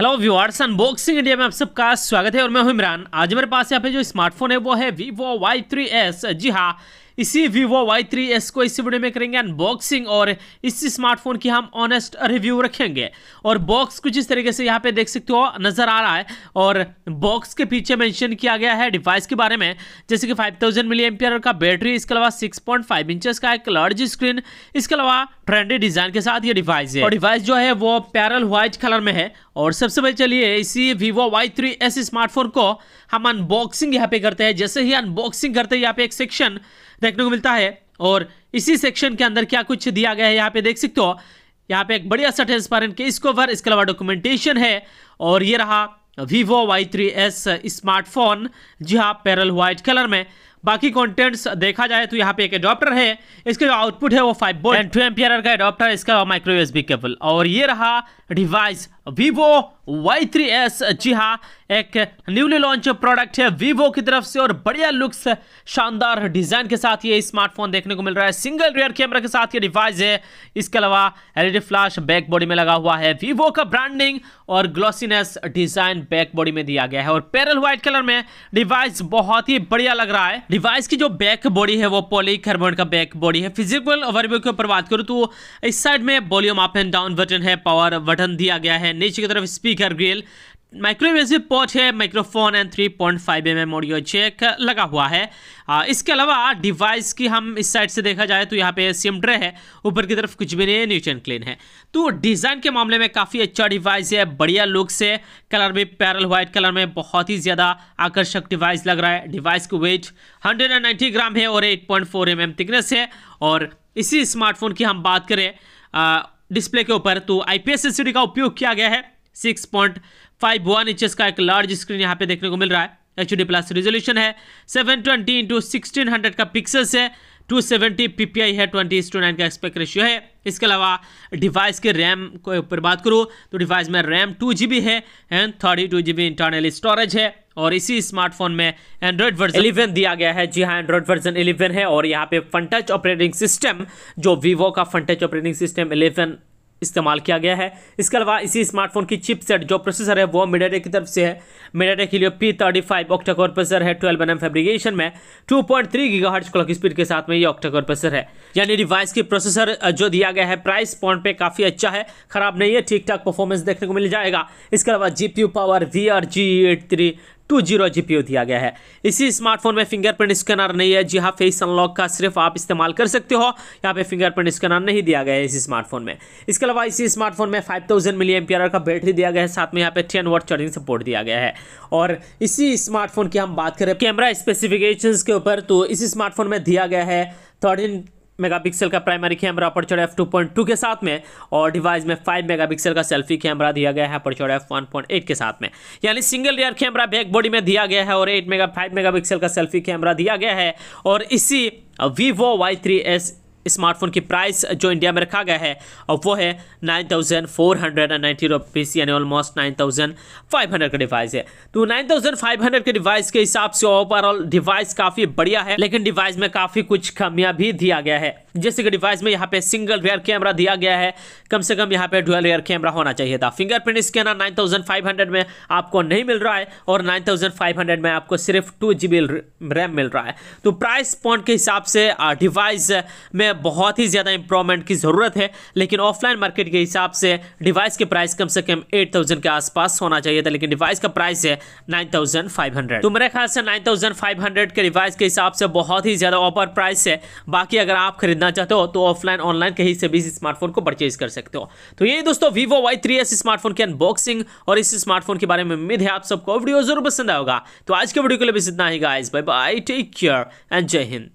hello viewers unboxing India में आप सबका स्वागत है और मैं हूं इमरान आज मेरे पास यहाँ पे जो स्मार्टफोन है वो है वीवो वाई थ्री एस जी हाँ इसी vivo वाई थ्री को इसी वीडियो में करेंगे अनबॉक्सिंग और इसी स्मार्टफोन की हम ऑनेस्ट रिव्यू रखेंगे और बॉक्स कुछ इस तरीके से यहाँ पे देख सकते हो नजर आ रहा है और बॉक्स के पीछे मेंशन किया गया है डिवाइस के बारे में जैसे कि 5000 थाउजेंड मिली एम्पियर का बैटरी इसके अलावा 6.5 पॉइंट का एक लार्ज स्क्रीन इसके अलावा ट्रेंडी डिजाइन के साथ ये डिवाइस है और डिवाइस जो है वो पैरल व्हाइट कलर में है और सबसे पहले चलिए इसी vivo वाई एस स्मार्टफोन को हम अनबॉक्सिंग यहाँ पे करते हैं जैसे ही अनबॉक्सिंग करते हैं यहाँ पे एक सेक्शन देखने को मिलता है और इसी सेक्शन के अंदर क्या कुछ दिया गया है यहाँ पे देख सकते हो यहाँ पे एक बढ़िया सा ट्रांसपेरेंट केस कवर इसके अलावा डॉक्यूमेंटेशन है और ये रहा Vivo Y three S smartphone जी हाँ पैरल व्हाइट कलर में बाकी कंटेंट्स देखा जाए तो यहाँ पे एक अडोप्टर है इसके जो आउटपुट है वो five volt and two ampere का अडोप्टर इसका माइक्रो बी केबल और ये रहा device Vivo Y three S जी हाँ एक न्यूली लॉन्च प्रोडक्ट है वीवो की तरफ से और बढ़िया लुक्स शानदार डिजाइन के साथ ये स्मार्टफोन देखने को मिल रहा है सिंगल रियर कैमरा के साथ ये डिवाइस है इसके अलावा एलईडी फ्लैश बैक बॉडी में लगा हुआ है वीवो का ब्रांडिंग और ग्लॉसीनेस डिजाइन बैक बॉडी में दिया गया है और पेरल व्हाइट कलर में डिवाइस बहुत ही बढ़िया लग रहा है डिवाइस की जो बैक बॉडी है वो पॉलीकार्बोनेट का बैक बॉडी है फिजिकल ओवरव्यू के ऊपर बात करूँ तो इस साइड में volume up and down button है पावर बटन दिया गया है नीचे की तरफ स्पीकर ग्रिल माइक्रोवेजिव पॉच है microphone and 3.5 point five M M audio jack लगा हुआ है इसके अलावा डिवाइस की हम इस साइड से देखा जाए तो यहाँ पे सिम ड्रे है ऊपर की तरफ कुछ भी नहीं है न्यूच एंड क्लीन है तो डिज़ाइन के मामले में काफ़ी अच्छा डिवाइस है बढ़िया लुक से कलर भी पैरल वाइट कलर में बहुत ही ज़्यादा आकर्षक डिवाइस लग रहा है डिवाइस की वेट हंड्रेड ग्राम है और एट पॉइंट फोर थिकनेस है और इसी स्मार्टफोन की हम बात करें डिस्प्ले के ऊपर तो आई पी का उपयोग किया गया है six point five one inches का एक लार्ज स्क्रीन यहाँ पे देखने को मिल रहा है एच डी प्लस रिजोल्यूशन है seven twenty into sixteen hundred का पिक्सल्स है two seventy P P I है ट्वेंटी इंस टू नाइन का एक्सपेक्ट रेशियो है इसके अलावा डिवाइस के रैम को ऊपर बात करूँ तो डिवाइस में रैम टू जी बी है and thirty two G B internal storage है और इसी स्मार्टफोन में एंड्रॉयड वर्जन इलेवन दिया गया है जी हाँ एंड्रॉयड वर्जन इलेवन है और यहाँ पे फनटच ऑपरेटिंग सिस्टम जो वीवो का टच ऑपरेटिंग सिस्टम इलेवन इस्तेमाल किया गया है इसके अलावा इसी स्मार्टफोन की चिपसेट जो प्रोसेसर है वो मीडिया की तरफ से है मीडिया के लिए P thirty five octacore processor है ट्वेल्व एन फेब्रिकेशन में two point three gigahertz clock speed के साथ में ये ऑक्टाकोर प्रोसेसर है यानी डिवाइस की प्रोसेसर जो दिया गया है प्राइस पॉइंट पे काफ़ी अच्छा है खराब नहीं है ठीक ठाक परफॉर्मेंस देखने को मिल जाएगा इसके अलावा G power V R G eight three two zero GPU दिया गया है इसी स्मार्टफोन में फिंगरप्रिंट स्कैनर नहीं है जी हाँ फेस अनलॉक का सिर्फ आप इस्तेमाल कर सकते हो यहाँ पे फिंगरप्रिंट स्कैनर नहीं दिया गया है इसी स्मार्टफोन में इसके अलावा इसी स्मार्टफोन में फाइव थाउजेंड मिली एमपियर का बैटरी दिया गया है साथ में यहाँ पे टेन वोट चार्जिंग सपोर्ट दिया गया है और इसी स्मार्टफोन की हम बात करें कैमरा स्पेसिफिकेशन के ऊपर तो इसी स्मार्टफोन में दिया गया है थर्टीन मेगापिक्सल का primary camera aperture F two point two के साथ में और डिवाइस में फाइव मेगापिक्सल का सेल्फी कैमरा दिया गया है aperture F one point eight के साथ में यानी single rear camera back body में दिया गया है और एट मेगा फाइव मेगा का सेल्फी कैमरा दिया गया है और इसी Vivo Y three S smartphone की प्राइस जो इंडिया में रखा गया है और वो है nine thousand four hundred and ninety rupees यानी almost nine thousand five hundred का डिवाइस है तो नाइन थाउजेंड फाइव हंड्रेड के डिवाइस के हिसाब से ओवरऑल डिवाइस काफ़ी बढ़िया है लेकिन डिवाइस में काफ़ी कुछ कमियां भी दिया गया है जैसे कि डिवाइस में यहाँ पे सिंगल रेयर कैमरा दिया गया है कम से कम यहाँ पे डुअल रेयर कैमरा होना चाहिए था फिंगरप्रिंट स्कैनर हंड्रेड में आपको नहीं मिल रहा है और हंड्रेड में आपको सिर्फ टू जी रैम मिल रहा है तो प्राइस पॉइंट के हिसाब से डिवाइस में है बहुत ही ज़्यादा इंप्रूवमेंट की ज़रूरत है लेकिन ऑफलाइन मार्केट के हिसाब से डिवाइस के प्राइस कम से कम एट के आसपास होना चाहिए था लेकिन डिवाइस का प्राइस है नाइन तो मेरे ख्याल से नाइन के डिवाइस के हिसाब से बहुत ही ज़्यादा ओपर प्राइस है बाकी अगर आप खरीदना चाहते हो तो ऑफलाइन ऑनलाइन कहीं से भी इस स्मार्टफोन को परचेज कर सकते हो तो ये दोस्तों Vivo Y three S smartphone की अनबॉक्सिंग और इस स्मार्टफोन के बारे में उम्मीद है आप सबको वीडियो जरूर पसंद आएगा तो आज के वीडियो के लिए बस इतना ही guys bye bye take care and जय हिंद